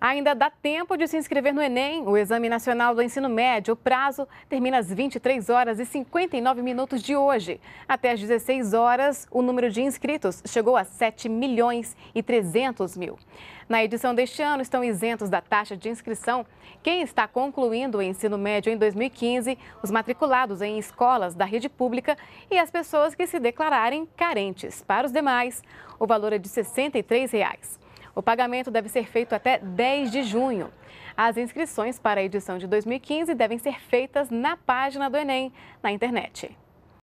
Ainda dá tempo de se inscrever no Enem, o Exame Nacional do Ensino Médio. O prazo termina às 23 horas e 59 minutos de hoje. Até às 16 horas, o número de inscritos chegou a 7 milhões e 300 mil. Na edição deste ano, estão isentos da taxa de inscrição quem está concluindo o ensino médio em 2015, os matriculados em escolas da rede pública e as pessoas que se declararem carentes. Para os demais, o valor é de R$ 63. Reais. O pagamento deve ser feito até 10 de junho. As inscrições para a edição de 2015 devem ser feitas na página do Enem, na internet.